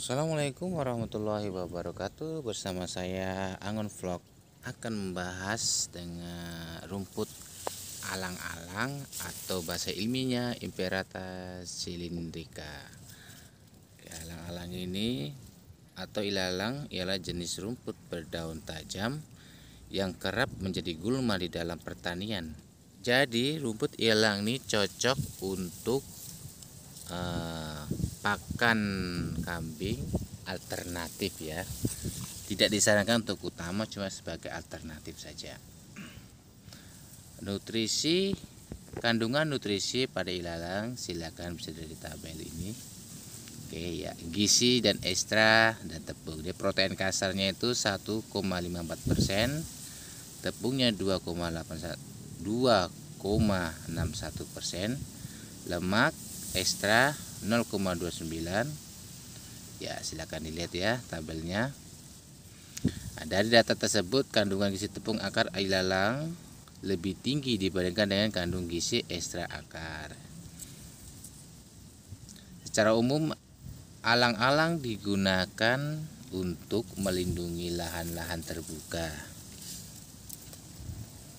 Assalamualaikum warahmatullahi wabarakatuh Bersama saya Angon Vlog Akan membahas dengan rumput alang-alang Atau bahasa ilminya Imperata silindrica ya, Alang-alang ini atau ilalang ialah jenis rumput berdaun tajam yang kerap menjadi gulma di dalam pertanian jadi rumput ilang ini cocok untuk uh, pakan kambing alternatif ya tidak disarankan untuk utama cuma sebagai alternatif saja nutrisi kandungan nutrisi pada ilalang silakan bisa dari tabel ini oke ya gizi dan ekstra dan tepung dia protein kasarnya itu 1,54 persen tepungnya 2,81 2,61 persen lemak ekstra 0,29 ya silakan dilihat ya tabelnya nah, dari data tersebut kandungan gizi tepung akar ailalang lebih tinggi dibandingkan dengan kandung gizi ekstra akar secara umum alang-alang digunakan untuk melindungi lahan-lahan terbuka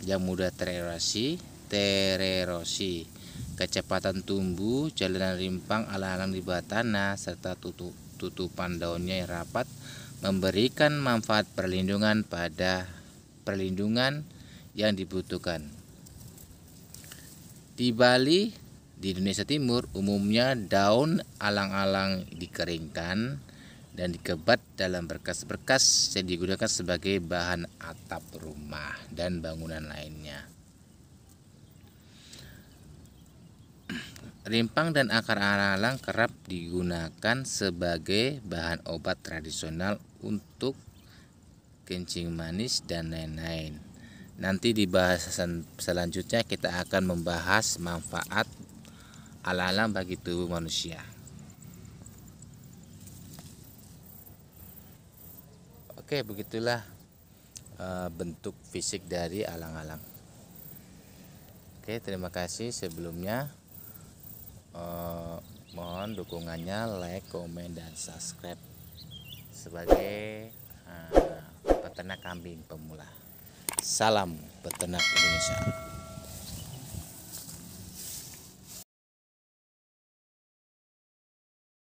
yang mudah tererosi tererosi kecepatan tumbuh, jalanan rimpang alang alang di bawah tanah, serta tutup, tutupan daunnya yang rapat, memberikan manfaat perlindungan pada perlindungan yang dibutuhkan. Di Bali, di Indonesia Timur, umumnya daun alang-alang dikeringkan dan dikebat dalam berkas-berkas yang digunakan sebagai bahan atap rumah dan bangunan lainnya. Rimpang dan akar alang-alang kerap digunakan sebagai bahan obat tradisional untuk kencing manis dan lain-lain. Nanti di bahasan selanjutnya kita akan membahas manfaat alalang bagi tubuh manusia. Oke, begitulah eh, bentuk fisik dari alang-alang. Oke, terima kasih sebelumnya eh, mohon dukungannya like, komen, dan subscribe sebagai eh, peternak kambing pemula. Salam peternak Indonesia.